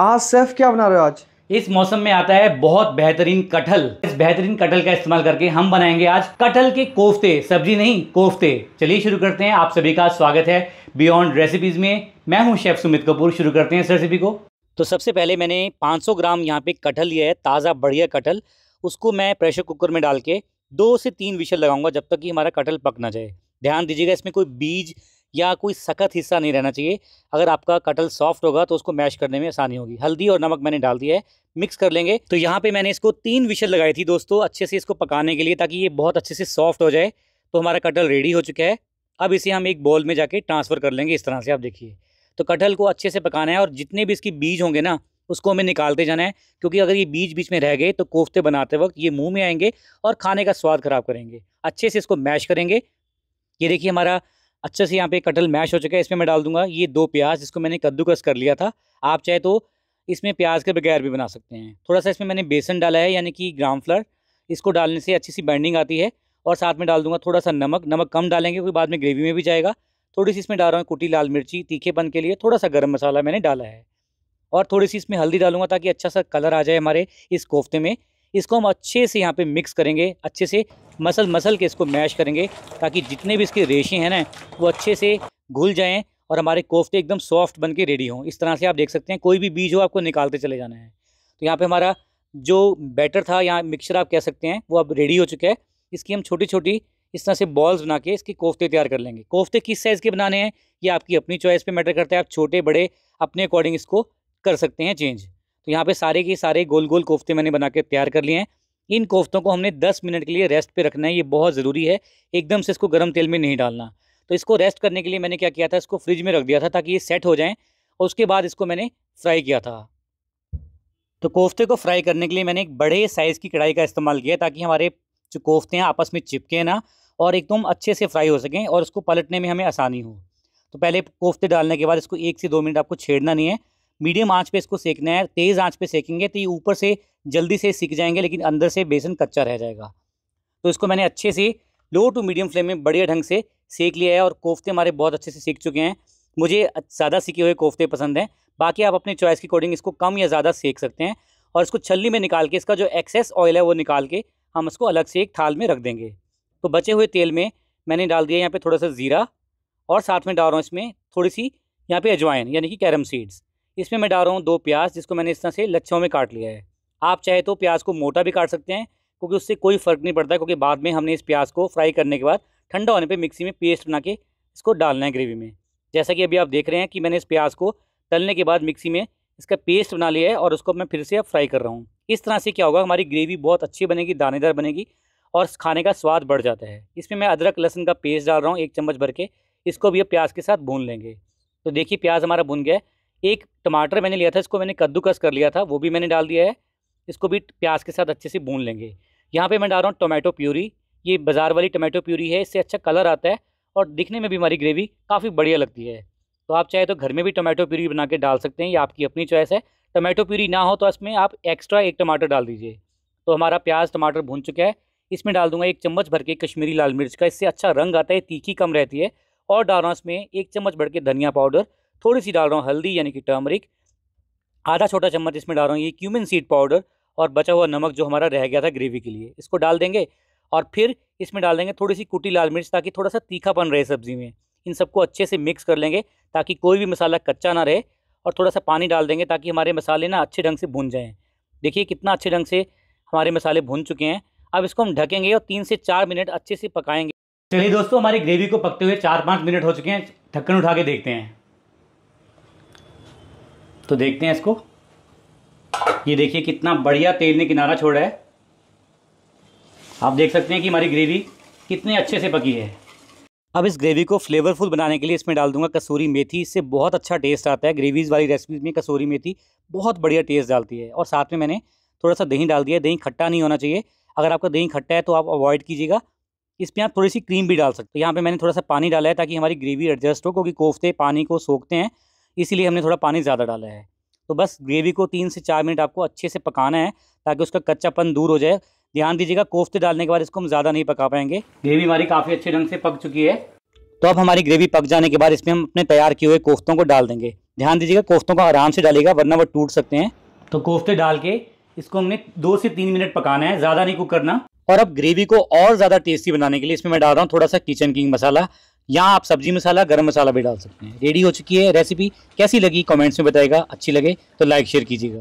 आज सेफ क्या बना रहे हो आज इस मौसम में आता है बहुत बेहतरीन कटहल इस बेहतरीन कटहल का इस्तेमाल करके हम बनाएंगे आज कटहल के कोफ्ते सब्जी नहीं कोफ्ते चलिए शुरू करते हैं आप सभी का स्वागत है बियॉन्ड रेसिपीज़ में मैं हूं शेफ सुमित कपूर शुरू करते हैं इस रेसिपी को तो सबसे पहले मैंने 500 ग्राम यहाँ पे कटहल लिया है ताज़ा बढ़िया कटहल उसको मैं प्रेशर कुकर में डाल के दो से तीन विशल लगाऊंगा जब तक कि हमारा कटहल पक ना जाए ध्यान दीजिएगा इसमें कोई बीज या कोई सख्त हिस्सा नहीं रहना चाहिए अगर आपका कटल सॉफ्ट होगा तो उसको मैश करने में आसानी होगी हल्दी और नमक मैंने डाल दिया है मिक्स कर लेंगे तो यहाँ पे मैंने इसको तीन विशल लगाई थी दोस्तों अच्छे से इसको पकाने के लिए ताकि ये बहुत अच्छे से सॉफ्ट हो जाए तो हमारा कटल रेडी हो चुका है अब इसे हम एक बॉल में जाके ट्रांसफ़र कर लेंगे इस तरह से आप देखिए तो कटहल को अच्छे से पकाना है और जितने भी इसकी बीज होंगे ना उसको हमें निकालते जाना है क्योंकि अगर ये बीज बीच में रह गए तो कोफ्ते बनाते वक्त ये मुंह में आएंगे और खाने का स्वाद ख़राब करेंगे अच्छे से इसको मैश करेंगे ये देखिए हमारा अच्छे से यहाँ पे कटल मैश हो चुका है इसमें मैं डाल दूंगा ये दो प्याज जिसको मैंने कद्दूकस कर लिया था आप चाहे तो इसमें प्याज के बगैर भी बना सकते हैं थोड़ा सा इसमें मैंने बेसन डाला है यानी कि ग्राम फ्लर इसको डालने से अच्छी सी बैंडिंग आती है और साथ में डाल दूंगा थोड़ा सा नमक नमक कम डालेंगे क्योंकि बाद में ग्रेवी में भी जाएगा थोड़ी सी इसमें डाल रहा हूँ कुटी लाल मिर्ची तीखेपन के लिए थोड़ा सा गर्म मसाला मैंने डाला है और थोड़ी सी इसमें हल्दी डालूंगा ताकि अच्छा सा कलर आ जाए हमारे इस कोफ्ते में इसको हम अच्छे से यहाँ पे मिक्स करेंगे अच्छे से मसल मसल के इसको मैश करेंगे ताकि जितने भी इसके रेशे हैं ना वो अच्छे से घुल जाएँ और हमारे कोफ्ते एकदम सॉफ्ट बन के रेडी हों इस तरह से आप देख सकते हैं कोई भी बीज हो आपको निकालते चले जाना है तो यहाँ पर हमारा जो बैटर था यहाँ मिक्सचर आप कह सकते हैं वो अब रेडी हो चुका है इसकी हम छोटी छोटी इस तरह से बॉल्स बना के इसके कोफ्ते तैयार कर लेंगे कोफ्ते किस साइज़ के बनाने हैं ये आपकी अपनी चॉइस पे मैटर करता है आप छोटे बड़े अपने अकॉर्डिंग इसको कर सकते हैं चेंज तो यहाँ पे सारे के सारे गोल गोल कोफ्ते मैंने बना के तैयार कर लिए हैं इन कोफ्तों को हमने 10 मिनट के लिए रेस्ट पे रखना है ये बहुत ज़रूरी है एकदम से इसको गर्म तेल में नहीं डालना तो इसको रेस्ट करने के लिए मैंने क्या किया था इसको फ्रिज में रख दिया था ताकि ये सेट हो जाएँ और उसके बाद इसको मैंने फ्राई किया था तो कोफ्ते को फ्राई करने के लिए मैंने एक बड़े साइज़ की कढ़ाई का इस्तेमाल किया ताकि हमारे जो कोफ्ते हैं आपस में चिपके ना और एकदम अच्छे से फ्राई हो सकें और उसको पलटने में हमें आसानी हो तो पहले कोफ्ते डालने के बाद इसको एक से दो मिनट आपको छेड़ना नहीं है मीडियम आंच पे इसको सेकना है तेज़ आंच पे सेकेंगे तो ये ऊपर से जल्दी से सीख जाएंगे लेकिन अंदर से बेसन कच्चा रह जाएगा तो इसको मैंने अच्छे से लो टू मीडियम फ्लेम में बढ़िया ढंग से सेक लिया है और कोफ्ते हमारे बहुत अच्छे से सीख चुके हैं मुझे ज़्यादा सीखे हुए कोफ्ते पसंद हैं बाकी आप अपने चॉइस के अकॉर्डिंग इसको कम या ज़्यादा सेक सकते हैं और इसको छलनी में निकाल के इसका जो एक्सेस ऑयल है वो निकाल के हम इसको अलग से एक थाल में रख देंगे तो बचे हुए तेल में मैंने डाल दिया यहाँ पे थोड़ा सा ज़ीरा और साथ में डाल रहा हूँ इसमें थोड़ी सी यहाँ पे अजवाइन यानी कि कैरम सीड्स इसमें मैं डाल रहा हूँ दो प्याज जिसको मैंने इस तरह से लच्छों में काट लिया है आप चाहे तो प्याज को मोटा भी काट सकते हैं क्योंकि उससे कोई फ़र्क नहीं पड़ता क्योंकि बाद में हमने इस प्याज को फ्राई करने के बाद ठंडा होने पर मिक्सी में पेस्ट बना के इसको डालना है ग्रेवी में जैसा कि अभी आप देख रहे हैं कि मैंने इस प्याज को तलने के बाद मिक्सी में इसका पेस्ट बना लिया है और उसको मैं फिर से अब फ्राई कर रहा हूँ इस तरह से क्या होगा हमारी ग्रेवी बहुत अच्छी बनेगी दानेदार बनेगी और खाने का स्वाद बढ़ जाता है इसमें मैं अदरक लहसुन का पेस्ट डाल रहा हूँ एक चम्मच भर के इसको भी अब प्याज के साथ भून लेंगे तो देखिए प्याज हमारा भुन गया है एक टमाटर मैंने लिया था इसको मैंने कद्दूकस कर लिया था वो भी मैंने डाल दिया है इसको भी प्याज के साथ अच्छे से भून लेंगे यहाँ पे मैं डाल रहा हूँ टोमेटो प्यूरी ये बाज़ार वाली टोमेटो प्यूरी है इससे अच्छा कलर आता है और दिखने में भी हमारी ग्रेवी काफ़ी बढ़िया लगती है तो आप चाहे तो घर में भी टोमेटो प्यूरी बना के डाल सकते हैं ये आपकी अपनी चॉइस है टोमेटो प्यूरी ना हो तो इसमें आप एक्स्ट्रा एक टमाटर डाल दीजिए तो हमारा प्याज टमाटर भून चुका है इसमें डाल दूंगा एक चम्मच भर के कश्मीरी लाल मिर्च का इससे अच्छा रंग आता है तीखी कम रहती है और डाल रहा हूँ इसमें एक चम्मच भर के धनिया पाउडर थोड़ी सी डाल रहा हूँ हल्दी यानी कि टर्मरिक आधा छोटा चम्मच इसमें डाल रहा हूँ ये क्यूमिन सीड पाउडर और बचा हुआ नमक जो हमारा रह गया था ग्रेवी के लिए इसको डाल देंगे और फिर इसमें डाल देंगे थोड़ी सी कुटी लाल मिर्च ताकि थोड़ा सा तीखापन रहे सब्ज़ी में इन सबको अच्छे से मिक्स कर लेंगे ताकि कोई भी मसाला कच्चा ना रहे और थोड़ा सा पानी डाल देंगे ताकि हमारे मसाले ना अच्छे ढंग से भून जाएँ देखिए कितना अच्छे ढंग से हमारे मसाले भून चुके हैं अब इसको हम ढकेंगे और तीन से चार मिनट अच्छे से पकाएंगे चलिए दोस्तों हमारी ग्रेवी को पकते हुए चार पाँच मिनट हो चुके हैं ढक्कन उठा के देखते हैं तो देखते हैं इसको ये देखिए कितना बढ़िया तेल ने किनारा छोड़ा है आप देख सकते हैं कि हमारी ग्रेवी कितने अच्छे से पकी है अब इस ग्रेवी को फ्लेवरफुल बनाने के लिए इसमें डाल दूंगा कसूरी मेथी इससे बहुत अच्छा टेस्ट आता है ग्रेवीज़ वाली रेसिपीज़ में कसूरी मेथी बहुत बढ़िया टेस्ट डालती है और साथ में मैंने थोड़ा सा दही डाल दिया दही खट्टा नहीं होना चाहिए अगर आपका दही खट्टा है तो आप अवॉइड कीजिएगा इसमें आप थोड़ी सी क्रीम भी डाल सकते हो यहाँ पे मैंने थोड़ा सा पानी डाला है ताकि हमारी ग्रेवी एडजस्ट हो क्योंकि कोफ्ते पानी को सोखते हैं इसीलिए हमने थोड़ा पानी ज़्यादा डाला है तो बस ग्रेवी को तीन से चार मिनट आपको अच्छे से पकाना है ताकि उसका कच्चापन दूर हो जाए ध्यान दीजिएगा कोफ्ते डालने के बाद इसको हम ज़्यादा नहीं पका पाएंगे ग्रेवी हमारी काफ़ी अच्छे ढंग से पक चुकी है तो अब हमारी ग्रेवी पक जाने के बाद इसमें हम अपने तैयार किए हुए कोफ्तों को डाल देंगे ध्यान दीजिएगा कोफ्तों को आराम से डालेगा वरना वो टूट सकते हैं तो कोफ्ते डाल के इसको हमने दो से तीन मिनट पकाना है ज़्यादा नहीं कुक करना और अब ग्रेवी को और ज़्यादा टेस्टी बनाने के लिए इसमें मैं डाल रहा हूँ थोड़ा सा किचन किंग मसाला यहाँ आप सब्जी मसाला गर्म मसाला भी डाल सकते हैं रेडी हो चुकी है रेसिपी कैसी लगी कमेंट्स में बताएगा अच्छी लगे तो लाइक शेयर कीजिएगा